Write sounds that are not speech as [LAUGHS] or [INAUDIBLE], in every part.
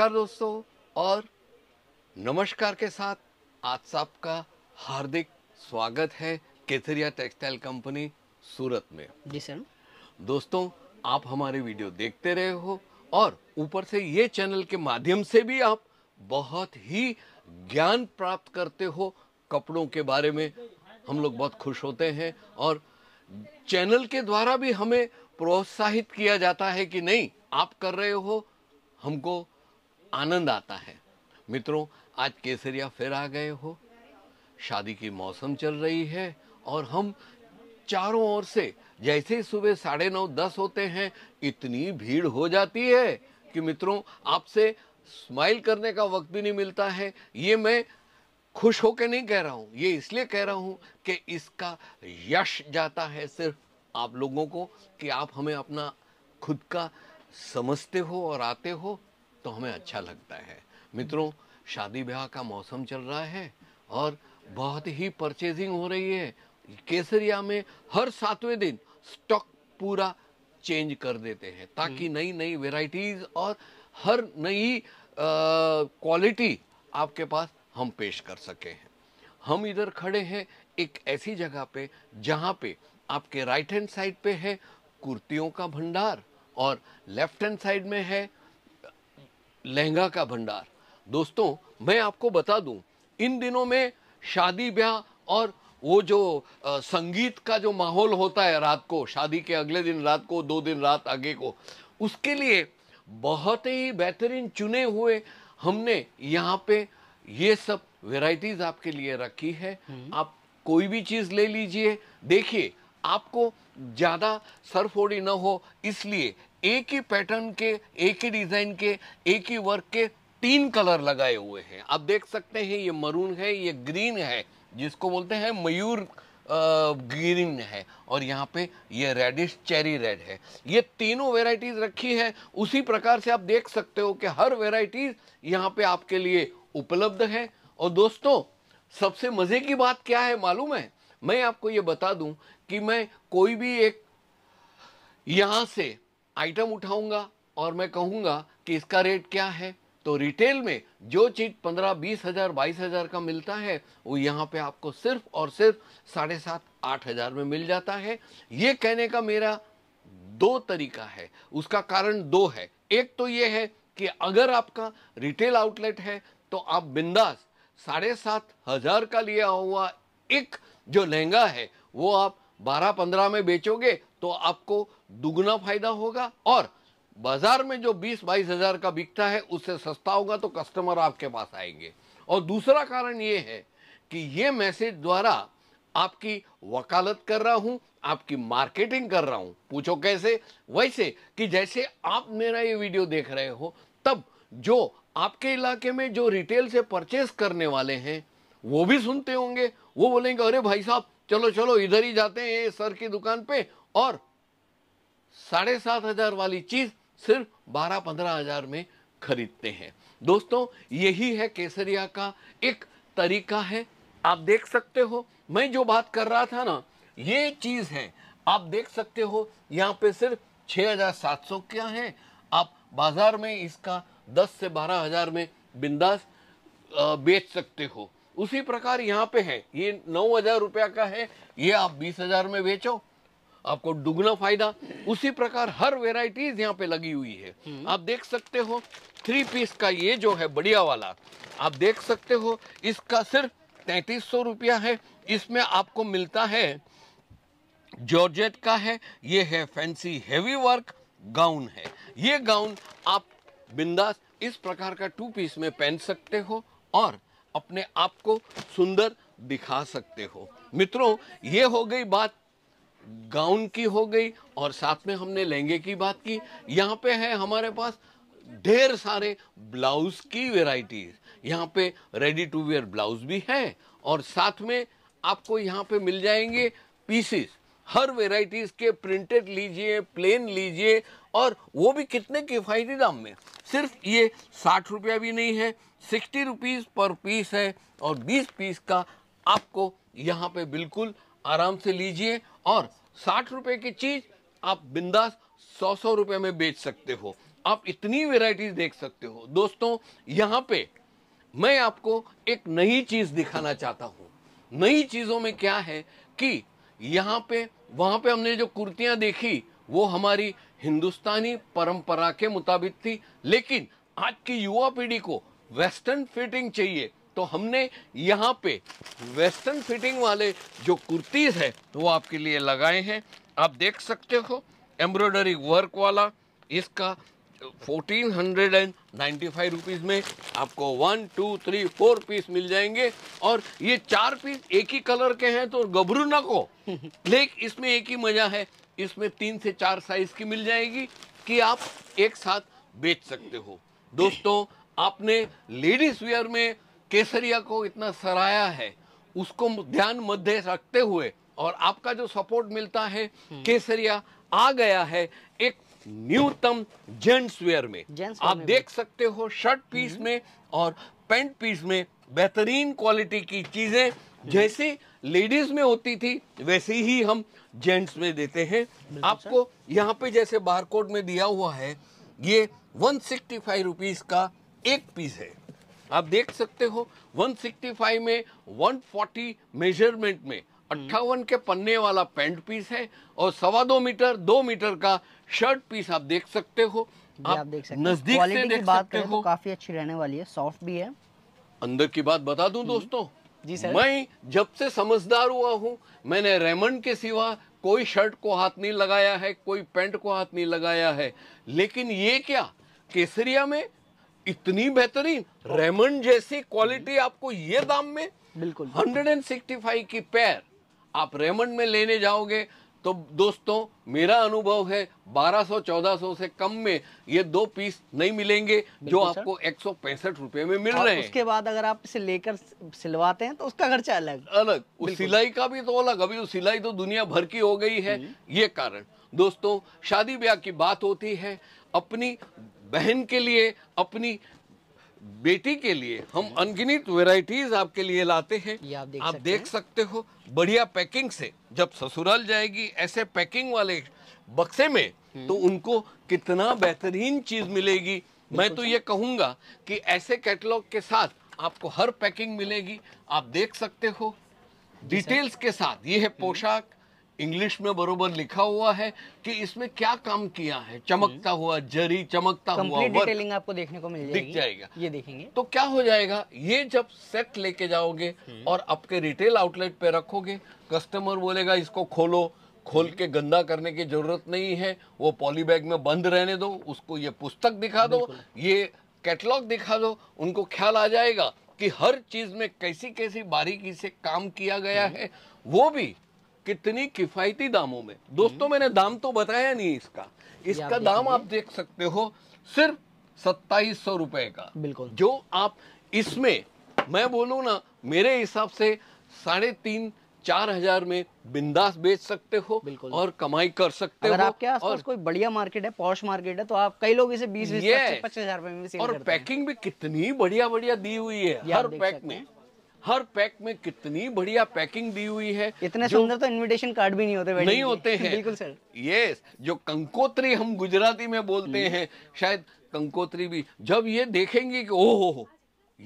नमस्कार दोस्तों और नमस्कार के साथ आज का हार्दिक स्वागत है केसरिया टेक्सटाइल कंपनी सूरत में जी सर दोस्तों आप हमारे वीडियो देखते रहे हो और ऊपर से ये चैनल के माध्यम से भी आप बहुत ही ज्ञान प्राप्त करते हो कपड़ों के बारे में हम लोग बहुत खुश होते हैं और चैनल के द्वारा भी हमें प्रोत्साहित किया जाता है कि नहीं आप कर रहे हो हमको आनंद आता है मित्रों आज केसरिया फिर आ गए हो शादी की मौसम चल रही है और हम चारों ओर से जैसे ही सुबह साढ़े नौ दस होते हैं इतनी भीड़ हो जाती है कि मित्रों आपसे स्माइल करने का वक्त भी नहीं मिलता है ये मैं खुश होकर नहीं कह रहा हूँ ये इसलिए कह रहा हूँ कि इसका यश जाता है सिर्फ आप लोगों को कि आप हमें अपना खुद का समझते हो और आते हो तो हमें अच्छा लगता है मित्रों शादी ब्याह का मौसम चल रहा है और बहुत ही परचेजिंग हो रही है केसरिया में हर सातवें दिन स्टॉक पूरा चेंज कर देते हैं ताकि नई नई वेराइटीज और हर नई क्वालिटी आपके पास हम पेश कर सके हैं हम इधर खड़े हैं एक ऐसी जगह पे जहाँ पे आपके राइट हैंड साइड पे है कुर्तियों का भंडार और लेफ्ट हैंड साइड में है लहंगा का भंडार दोस्तों मैं आपको बता दूं इन दिनों में शादी ब्याह और वो जो संगीत का जो माहौल होता है रात को शादी के अगले दिन रात को दो दिन रात आगे को उसके लिए बहुत ही बेहतरीन चुने हुए हमने यहाँ पे ये सब वेराइटीज़ आपके लिए रखी है हम्म। आप कोई भी चीज़ ले लीजिए देखिए आपको ज़्यादा सरफोड़ी ना हो इसलिए एक ही पैटर्न के एक ही डिज़ाइन के एक ही वर्क के तीन कलर लगाए हुए हैं आप देख सकते हैं ये मरून है ये ग्रीन है जिसको बोलते हैं मयूर ग्रीन है और यहाँ पे ये रेडिश चेरी रेड है ये तीनों वेराइटीज़ रखी है उसी प्रकार से आप देख सकते हो कि हर वेराइटीज़ यहाँ पे आपके लिए उपलब्ध है और दोस्तों सबसे मज़े की बात क्या है मालूम है मैं आपको ये बता दूं कि मैं कोई भी एक यहाँ से आइटम उठाऊंगा और मैं कहूँगा कि इसका रेट क्या है तो रिटेल में जो चीज़ पंद्रह बीस हज़ार बाईस हज़ार का मिलता है वो यहाँ पे आपको सिर्फ और सिर्फ साढ़े सात आठ हज़ार में मिल जाता है ये कहने का मेरा दो तरीका है उसका कारण दो है एक तो ये है कि अगर आपका रिटेल आउटलेट है तो आप बिंदास साढ़े सात हज़ार का लिया हुआ एक जो लहंगा है वो आप बारह पंद्रह में बेचोगे तो आपको दुगना फायदा होगा और बाजार में जो बीस बाईस हजार का बिकता है उससे सस्ता होगा तो कस्टमर आपके पास आएंगे और दूसरा कारण ये है कि ये मैसेज द्वारा आपकी वकालत कर रहा हूं आपकी मार्केटिंग कर रहा हूं पूछो कैसे वैसे कि जैसे आप मेरा ये वीडियो देख रहे हो तब जो आपके इलाके में जो रिटेल से परचेस करने वाले हैं वो भी सुनते होंगे वो बोलेंगे अरे भाई साहब चलो चलो इधर ही जाते हैं सर की दुकान पे और साढ़े सात हजार वाली चीज सिर्फ बारह पंद्रह हजार में खरीदते हैं दोस्तों यही है केसरिया का एक तरीका है आप देख सकते हो मैं जो बात कर रहा था ना ये चीज है आप देख सकते हो यहाँ पे सिर्फ हजार सात सौ क्या है आप बाजार में इसका दस से बारह हजार में बिंदास बेच सकते हो उसी प्रकार यहाँ पे है ये नौ हजार रुपया का है ये आप बीस हजार में बेचो आपको दुगना फायदा उसी प्रकार हर वेराइटीज यहाँ पे लगी हुई है हम्म। आप देख सकते हो थ्री पीस का ये जो है बढ़िया वाला आप देख सकते हो इसका सिर्फ तैतीस सौ रुपया है इसमें आपको मिलता है जॉर्जेट का है ये है फैंसी हेवी वर्क गाउन है ये गाउन आप बिंदास इस प्रकार का टू पीस में पहन सकते हो और अपने आप को सुंदर दिखा सकते हो मित्रों ये हो गई बात गाउन की हो गई और साथ में हमने लहंगे की बात की यहाँ पे है हमारे पास ढेर सारे ब्लाउज की वेराइटीज यहाँ पे रेडी टू वेयर ब्लाउज भी है और साथ में आपको यहाँ पे मिल जाएंगे पीसेस हर वेराइटीज के प्रिंटेड लीजिए प्लेन लीजिए और वो भी कितने किफ़ायती दाम में सिर्फ ये साठ रुपया भी नहीं है सिक्सटी रुपीज़ पर पीस है और बीस पीस का आपको यहाँ पे बिल्कुल आराम से लीजिए और साठ रुपए की चीज आप बिंदास सौ सौ रुपए में बेच सकते हो आप इतनी वेराइटीज देख सकते हो दोस्तों यहाँ पे मैं आपको एक नई चीज दिखाना चाहता हूँ नई चीजों में क्या है कि यहाँ पे वहां पे हमने जो कुर्तियां देखी वो हमारी हिंदुस्तानी परंपरा के मुताबिक थी लेकिन आज की युवा पीढ़ी को वेस्टर्न फिटिंग चाहिए तो हमने यहाँ पे वेस्टर्न फिटिंग वाले जो कुर्तीज़ है वो आपके लिए लगाए हैं आप देख सकते हो एम्ब्रॉयडरी वर्क वाला इसका fourteen hundred and ninety five rupees में आपको one two three four piece मिल जाएंगे और ये चार पीस एक ही कलर के हैं तो गबरू ना को [LAUGHS] लेकिन इसमें एक ही मज़ा है इसमें तीन से चार साइज़ की मिल जाएगी कि आप एक साथ बेच सकते हो [LAUGHS] दोस्तों आपने लेडीज़ वेयर में केसरिया को इतना सराया है उसको ध्यान मध्य रखते हुए और आपका जो सपोर्ट मिलता है हम्म। केसरिया आ गया है एक न्यूनतम जेंट्स वेयर में आप देख सकते हो शर्ट हम्म। पीस में और पेंट पीस में बेहतरीन क्वालिटी की चीजें हम्म। जैसे लेडीज में होती थी वैसे ही हम जेंट्स में देते हैं आपको यहाँ पे जैसे बारकोड में दिया हुआ है ये वन सिक्सटी फाइव रुपीज का एक पीस है आप देख सकते हो 165 में 140 मेजरमेंट में अट्ठावन के पन्ने वाला पैंट पीस है और सवा दो मीटर दो मीटर का शर्ट पीस आप देख सकते हो आप देख सकते नजदीक से देख बात सकते तो हो काफी अच्छी रहने वाली है सॉफ्ट भी है अंदर की बात बता दूं दोस्तों जी सर मैं जब से समझदार हुआ हूँ मैंने रेमंड के सिवा कोई शर्ट को हाथ नहीं लगाया है कोई पैंट को हाथ नहीं लगाया है लेकिन ये क्या केसरिया में इतनी बेहतरीन रेमंड जैसी क्वालिटी आपको ये दाम में बिल्कुल 165 की पैर आप रेमंड में लेने जाओगे तो दोस्तों मेरा अनुभव है 1200-1400 से कम में ये दो पीस नहीं मिलेंगे जो आपको एक सौ रुपए में मिल रहे हैं उसके बाद अगर आप इसे लेकर सिलवाते हैं तो उसका खर्चा अलग अलग उस सिलाई का भी तो अलग अभी उस तो सिलाई तो दुनिया भर की हो गई है हम्म। ये कारण दोस्तों शादी ब्याह की बात होती है अपनी बहन के लिए अपनी बेटी के लिए हम अनगिनित वेराइटीज आपके लिए लाते हैं आप देख, आप सकते, देख सकते हो बढ़िया पैकिंग से जब ससुराल जाएगी ऐसे पैकिंग वाले बक्से में हम्म। तो उनको कितना बेहतरीन चीज मिलेगी मैं तो ये कहूंगा कि ऐसे कैटलॉग के साथ आपको हर पैकिंग मिलेगी आप देख सकते हो डिटेल्स के साथ ये है हम्म। पोशाक इंग्लिश में बरोबर लिखा हुआ है कि इसमें क्या काम किया है हम्म। चमकता हुआ जरी चमकता हुआ डिटेलिंग आपको देखने को मिल जाएगी दिख जाएगा ये देखेंगे तो क्या हो जाएगा ये जब सेट लेके जाओगे हम्म। और आपके रिटेल आउटलेट पे रखोगे कस्टमर बोलेगा इसको खोलो खोल हम्म। के गंदा करने की जरूरत नहीं है वो पॉली बैग में बंद रहने दो उसको ये पुस्तक दिखा दो ये कैटलॉग दिखा दो उनको ख्याल आ जाएगा कि हर चीज में कैसी कैसी बारीकी से काम किया गया है वो भी कितनी किफायती दामों में दोस्तों हम्म। मैंने दाम तो बताया नहीं इसका इसका दाम आप देख सकते हो सिर्फ सत्ताईस सौ रुपए का बिल्कुल जो आप इसमें मैं बोलू ना मेरे हिसाब से साढ़े तीन चार हजार में बिंदास बेच सकते हो बिल्कुल और कमाई कर सकते अगर हो आपके आसपास कोई बढ़िया मार्केट है पौष मार्केट है तो आप कई लोग इसे बीस पच्चीस हजार में और पैकिंग भी कितनी बढ़िया बढ़िया दी हुई है हर पैक में हर पैक में कितनी बढ़िया पैकिंग दी हुई है इतने सुंदर तो इनविटेशन कार्ड भी नहीं होते नहीं होते हैं बिल्कुल सर ये जो कंकोत्री हम गुजराती में बोलते hmm. हैं शायद कंकोत्री भी जब ये देखेंगे कि ओ हो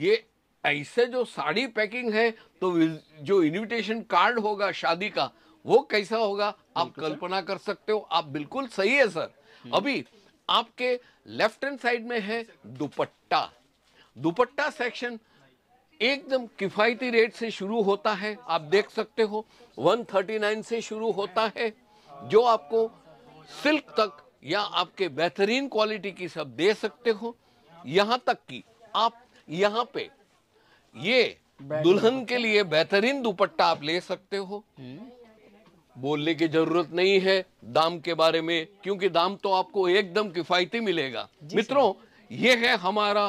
ये ऐसे जो साड़ी पैकिंग है तो जो इनविटेशन कार्ड होगा शादी का वो कैसा होगा आप कल्पना कर सकते हो आप बिल्कुल सही है सर hmm. अभी आपके लेफ्ट हैंड साइड में है दुपट्टा दुपट्टा सेक्शन एकदम किफ़ायती रेट से शुरू होता है आप देख सकते हो 139 से शुरू होता है जो आपको सिल्क तक या आपके बेहतरीन क्वालिटी की सब दे सकते हो यहाँ तक कि आप यहाँ पे ये दुल्हन के लिए बेहतरीन दुपट्टा आप ले सकते हो हम्म। बोलने की जरूरत नहीं है दाम के बारे में क्योंकि दाम तो आपको एकदम किफायती मिलेगा मित्रों ये है हमारा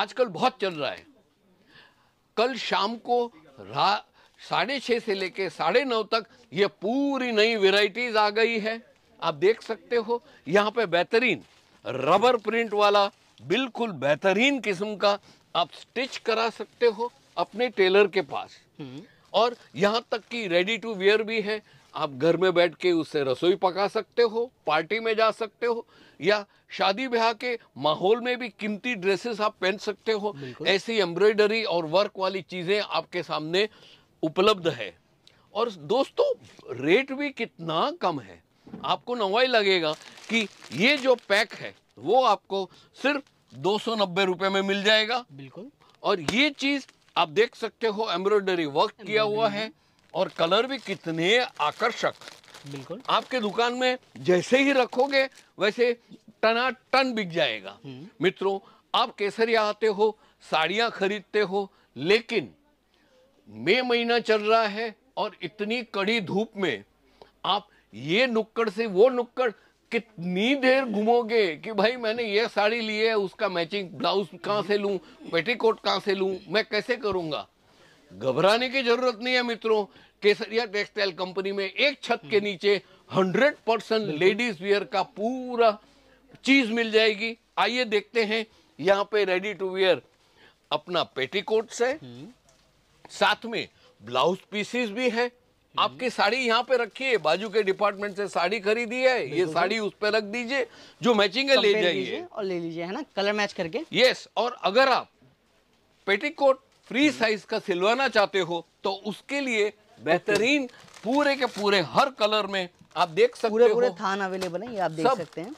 आजकल बहुत चल रहा है कल शाम को रात साढ़े छः से लेके साढ़े नौ तक ये पूरी नई वेराइटीज़ आ गई है आप देख सकते हो यहाँ पे बेहतरीन रबर प्रिंट वाला बिल्कुल बेहतरीन किस्म का आप स्टिच करा सकते हो अपने टेलर के पास हम्म। और यहाँ तक कि रेडी टू वेयर भी है आप घर में बैठ के उससे रसोई पका सकते हो पार्टी में जा सकते हो या शादी ब्याह के माहौल में भी कीमती ड्रेसेस आप पहन सकते हो ऐसी एम्ब्रॉयडरी और वर्क वाली चीज़ें आपके सामने उपलब्ध है और दोस्तों रेट भी कितना कम है आपको नवाई लगेगा कि ये जो पैक है वो आपको सिर्फ दो सौ नब्बे में मिल जाएगा बिल्कुल और ये चीज़ आप देख सकते हो एम्ब्रॉयडरी वर्क किया हुआ है और कलर भी कितने आकर्षक बिल्कुल आपके दुकान में जैसे ही रखोगे वैसे टना टन बिक जाएगा हम्म। मित्रों आप केसरिया आते हो साड़ियां खरीदते हो लेकिन मई महीना चल रहा है और इतनी कड़ी धूप में आप ये नुक्कड़ से वो नुक्कड़ कितनी देर घूमोगे कि भाई मैंने ये साड़ी ली है उसका मैचिंग ब्लाउज कहाँ से लूँ पेटीकोट कहाँ से लूँ मैं कैसे करूँगा घबराने की जरूरत नहीं है मित्रों केसरिया टेक्सटाइल कंपनी में एक छत के हम्म। नीचे 100 परसेंट लेडीज वियर का पूरा चीज मिल जाएगी आइए देखते हैं यहाँ पे रेडी टू वियर अपना पेटीकोट है हम्म। साथ में ब्लाउज पीसेस भी है हम्म। आपकी साड़ी यहाँ पे रखी है बाजू के डिपार्टमेंट से साड़ी खरीदी है ये साड़ी उस पर रख दीजिए जो मैचिंग है ले जाइए और ले लीजिए है ना कलर मैच करके यस और अगर आप पेटीकोट फ्री साइज का सिलवाना चाहते हो तो उसके लिए बेहतरीन पूरे के पूरे हर कलर में आप देख सकते पूरे हो पूरे थान अवेलेबल है ये आप देख सकते हैं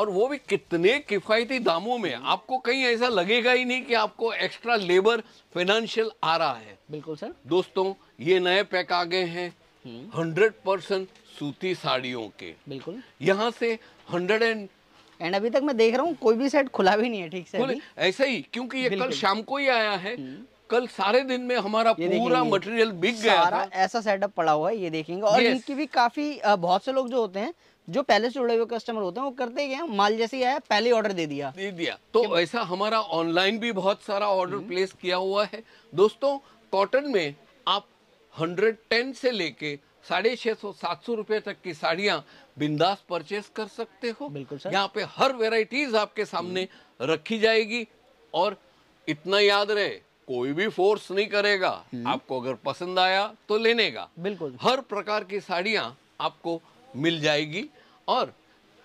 और वो भी कितने किफ़ायती दामों में आपको कहीं ऐसा लगेगा ही नहीं कि आपको एक्स्ट्रा लेबर फाइनेंशियल आ रहा है बिल्कुल सर दोस्तों ये नए पैक आ गए हैं हंड्रेड हम्म। परसेंट सूती साड़ियों के बिल्कुल यहाँ से हंड्रेड एंड एंड अभी तक मैं देख रहा हूँ कोई भी सेट खुला भी नहीं है ठीक से ऐसा ही क्योंकि ये कल शाम को ही आया है हम्म। कल सारे दिन में हमारा पूरा मटेरियल बिक गया सारा ऐसा सेटअप पड़ा हुआ है ये देखेंगे और इनकी भी काफी बहुत से लोग जो होते हैं जो पहले से जुड़े हुए कस्टमर होते हैं वो करते हैं माल जैसे ही आया पहले ऑर्डर दे दिया दे दिया तो ऐसा हमारा ऑनलाइन भी बहुत सारा ऑर्डर हम्म। प्लेस किया हुआ है दोस्तों कॉटन में आप 110 से लेके साढ़े छह सौ सात सौ रुपए तक की साड़ियाँ बिंदास परचेस कर सकते हो बिल्कुल सर यहाँ पे हर वेराइटीज आपके सामने हम्म। रखी जाएगी और इतना याद रहे कोई भी फोर्स नहीं करेगा हम्म। आपको अगर पसंद आया तो लेने का बिल्कुल हर प्रकार की साड़ियाँ आपको मिल जाएगी और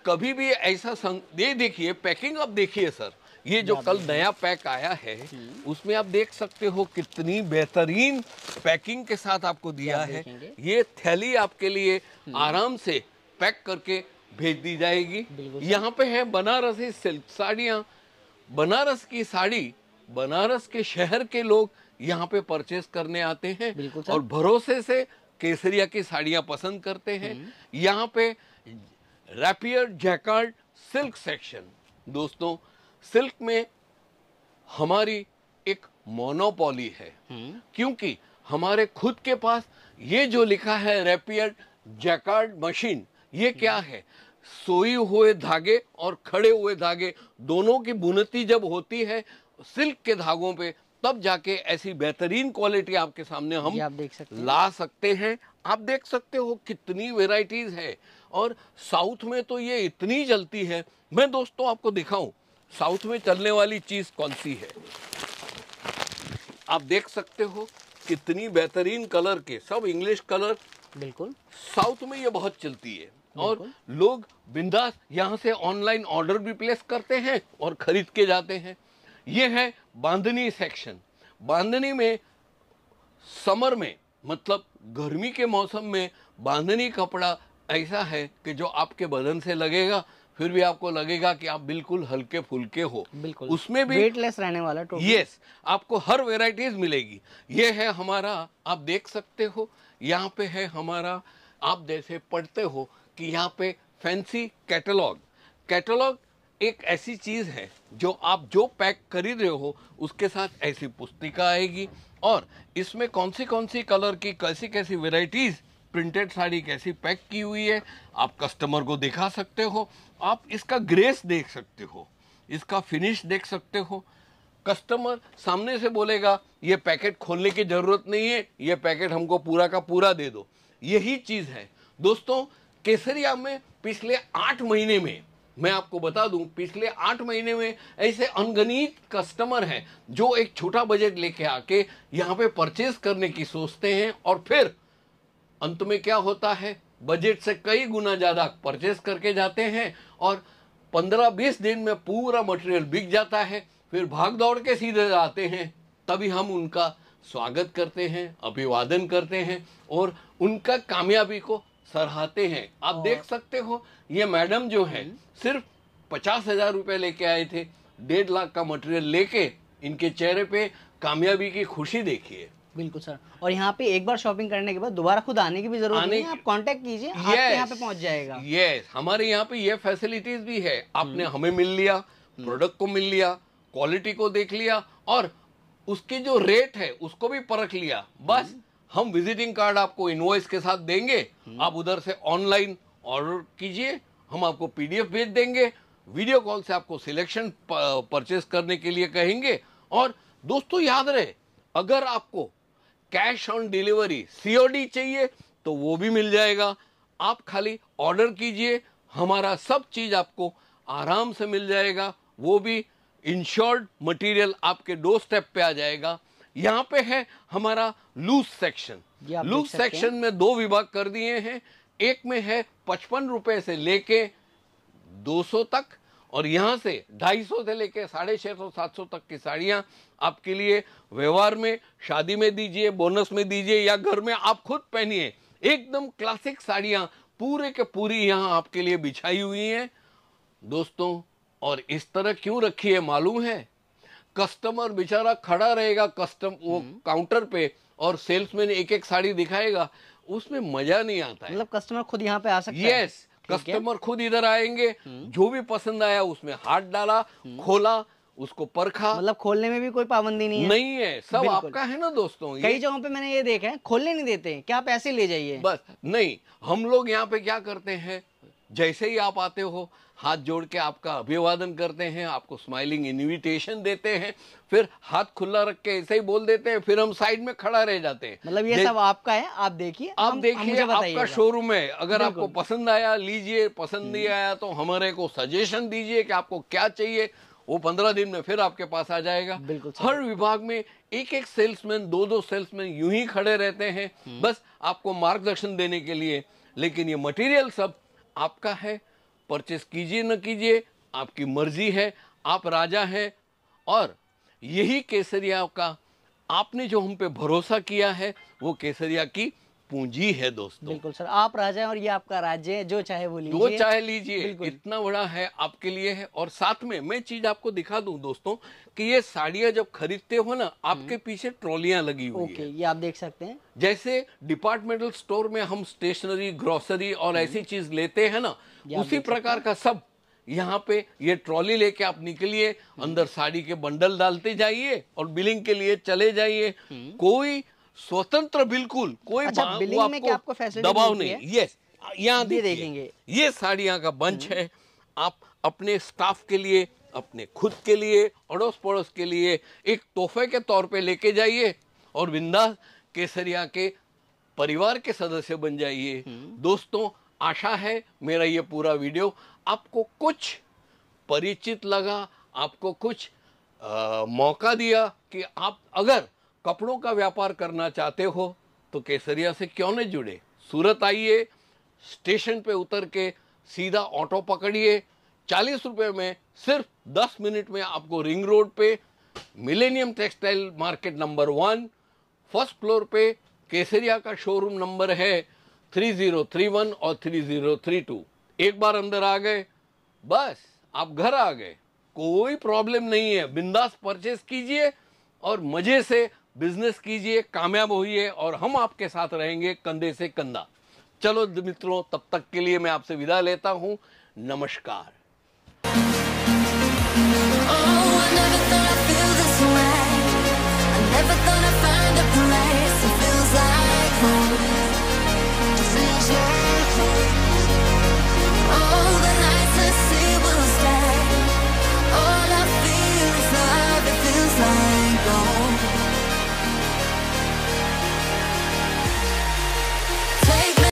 कभी भी ऐसा संग ये देखिए पैकिंग आप देखिए सर ये जो कल नया पैक आया है हम्म। उसमें आप देख सकते हो कितनी बेहतरीन पैकिंग के साथ आपको दिया है ये थैली आपके लिए आराम से पैक करके भेज दी जाएगी यहाँ पे है बनारसी सिल्क साड़ियाँ बनारस की साड़ी बनारस के शहर के लोग यहाँ पे परचेस करने आते हैं और भरोसे से केसरिया की साड़ियाँ पसंद करते हैं हम्म। यहाँ पे रैपियर जैकार्ड सिल्क सेक्शन दोस्तों सिल्क में हमारी एक मोनोपोली है हम्म। क्योंकि हमारे खुद के पास ये जो लिखा है रैपियर जैकार्ड मशीन ये क्या हम्म। है सोई हुए धागे और खड़े हुए धागे दोनों की बुनती जब होती है सिल्क के धागों पे तब जाके ऐसी बेहतरीन क्वालिटी आपके सामने हम आप देख सकते ला सकते हैं आप देख सकते हो कितनी वेराइटीज है और साउथ में तो ये इतनी चलती है मैं दोस्तों आपको दिखाऊं साउथ में चलने वाली चीज कौन सी है आप देख सकते हो कितनी बेहतरीन कलर के सब इंग्लिश कलर बिल्कुल साउथ में ये बहुत चलती है और लोग बिंदास यहाँ से ऑनलाइन ऑर्डर भी प्लेस करते हैं और खरीद के जाते हैं ये है बांधनी सेक्शन बांधनी में समर में मतलब गर्मी के मौसम में बांधनी कपड़ा ऐसा है कि जो आपके बदन से लगेगा फिर भी आपको लगेगा कि आप बिल्कुल हल्के फुलके हो बिल्कुल उसमें भी वेटलेस रहने वाला टोपी यस आपको हर वेराइटीज मिलेगी ये है हमारा आप देख सकते हो यहाँ पे है हमारा आप जैसे पढ़ते हो कि यहाँ पे फैंसी कैटलॉग कैटलॉग एक ऐसी चीज़ है जो आप जो पैक खरीद रहे हो उसके साथ ऐसी पुस्तिका आएगी और इसमें कौन सी कौन सी कलर की कैसी कैसी वेराइटीज़ प्रिंटेड साड़ी कैसी पैक की हुई है आप कस्टमर को दिखा सकते हो आप इसका ग्रेस देख सकते हो इसका फिनिश देख सकते हो कस्टमर सामने से बोलेगा ये पैकेट खोलने की ज़रूरत नहीं है ये पैकेट हमको पूरा का पूरा दे दो यही चीज़ है दोस्तों केसरिया में पिछले आठ महीने में मैं आपको बता दूं पिछले आठ महीने में ऐसे अनगणित कस्टमर हैं जो एक छोटा बजट लेके आके यहाँ पे परचेज करने की सोचते हैं और फिर अंत में क्या होता है बजट से कई गुना ज़्यादा परचेज करके जाते हैं और पंद्रह बीस दिन में पूरा मटेरियल बिक जाता है फिर भाग दौड़ के सीधे आते हैं तभी हम उनका स्वागत करते हैं अभिवादन करते हैं और उनका कामयाबी को सराहते हैं आप देख सकते हो ये मैडम जो है हम्म। सिर्फ पचास हजार रूपए लेके आए थे डेढ़ लाख का मटेरियल लेके इनके चेहरे पे कामयाबी की खुशी देखिए बिल्कुल सर और यहाँ पे एक बार शॉपिंग करने के बाद दोबारा खुद आने की भी जरूरत नहीं है आप कांटेक्ट कीजिए yes, आपके यहाँ पे पहुँच जाएगा यस हमारे यहाँ पे ये फैसिलिटीज भी है आपने हम्म। हमें मिल लिया प्रोडक्ट हम्म। को मिल लिया क्वालिटी को देख लिया और उसकी जो रेट है उसको भी परख लिया बस हम विजिटिंग कार्ड आपको इनवॉइस के साथ देंगे हम्म। आप उधर से ऑनलाइन ऑर्डर कीजिए हम आपको पीडीएफ भेज देंगे वीडियो कॉल से आपको सिलेक्शन परचेस करने के लिए कहेंगे और दोस्तों याद रहे अगर आपको कैश ऑन डिलीवरी सीओडी चाहिए तो वो भी मिल जाएगा आप खाली ऑर्डर कीजिए हमारा सब चीज़ आपको आराम से मिल जाएगा वो भी इंश्योर्ड मटेरियल आपके डोर स्टेप पे आ जाएगा यहाँ पे है हमारा लूज सेक्शन लूज सेक्शन में दो विभाग कर दिए हैं एक में है पचपन रुपए से लेके 200 तक और यहाँ से 250 से लेके साढ़े छह सौ सात सौ तक की साड़ियां आपके लिए व्यवहार में शादी में दीजिए बोनस में दीजिए या घर में आप खुद पहनिए एकदम क्लासिक साड़ियां पूरे के पूरी यहाँ आपके लिए बिछाई हुई हैं दोस्तों और इस तरह क्यों रखी है मालूम है कस्टमर बेचारा खड़ा रहेगा कस्टम वो हम्म। काउंटर पे और सेल्समैन एक एक साड़ी दिखाएगा उसमें मजा नहीं आता मतलब कस्टमर खुद यहाँ पे आ सकता yes, है यस कस्टमर खुद इधर आएंगे हम्म। जो भी पसंद आया उसमें हाथ डाला हम्म। खोला उसको परखा मतलब खोलने में भी कोई पाबंदी नहीं है नहीं है सब आपका है ना दोस्तों कई जगहों पे मैंने ये देखा है खोलने नहीं देते क्या पैसे ले जाइए बस नहीं हम लोग यहाँ पे क्या करते हैं जैसे ही आप आते हो हाथ जोड़ के आपका अभिवादन करते हैं आपको स्माइलिंग इनविटेशन देते हैं फिर हाथ खुला रख के ऐसे ही बोल देते हैं फिर हम साइड में खड़ा रह जाते हैं मतलब ये सब आपका है आप देखिए आप देखिए आपका शोरूम है अगर आपको पसंद आया लीजिए पसंद नहीं हम्म। आया तो हमारे को सजेशन दीजिए कि आपको क्या चाहिए वो पंद्रह दिन में फिर आपके पास आ जाएगा बिल्कुल हर विभाग में एक एक सेल्समैन दो दो सेल्समैन यूं ही खड़े रहते हैं हम्म। बस आपको मार्गदर्शन देने के लिए लेकिन ये मटेरियल सब आपका है परचेस कीजिए न कीजिए आपकी मर्जी है आप राजा हैं और यही केसरिया का आपने जो हम पे भरोसा किया है वो केसरिया की पूंजी है दोस्तों बिल्कुल सर आप राजा हैं और ये आपका राज्य है जो चाहे वो लीजिए जो चाहे लीजिए इतना बड़ा है आपके लिए है और साथ में मैं चीज आपको दिखा दूं दोस्तों कि ये साड़ियां जब खरीदते हो ना हम्म। आपके पीछे ट्रॉलियां लगी हुई ओके है ये आप देख सकते हैं जैसे डिपार्टमेंटल स्टोर में हम स्टेशनरी ग्रोसरी और ऐसी हम्म। चीज लेते हैं ना उसी प्रकार का सब यहाँ पे ये ट्रॉली लेके आप निकलिए हम्म। अंदर साड़ी के बंडल डालते जाइए और बिलिंग के लिए चले जाइए कोई स्वतंत्र बिल्कुल कोई अच्छा, बिलिंग में क्या आपको दबाव नहीं ये यहाँ देखेंगे ये साड़ी यहाँ का बंच हम्म। है आप अपने स्टाफ के लिए अपने खुद के लिए अड़ोस पड़ोस के लिए एक तोहफे के तौर पे लेके जाइए और बिंदा केसरिया के परिवार के सदस्य बन जाइए हम्म। दोस्तों आशा है मेरा ये पूरा वीडियो आपको कुछ परिचित लगा आपको कुछ आ, मौका दिया कि आप अगर कपड़ों का व्यापार करना चाहते हो तो केसरिया से क्यों न जुड़े सूरत आइए स्टेशन पे उतर के सीधा ऑटो पकड़िए चालीस रुपये में सिर्फ दस मिनट में आपको रिंग रोड पे millennium textile market number one first floor पे केसरिया का शोरूम नंबर है 3031 और 3032 एक बार अंदर आ गए बस आप घर आ गए कोई प्रॉब्लम नहीं है बिंदास परचेस कीजिए और मज़े से बिजनेस कीजिए कामयाब होइए और हम आपके साथ रहेंगे कंधे से कंधा चलो मित्रों तब तक के लिए मैं आपसे विदा लेता हूं नमस्कार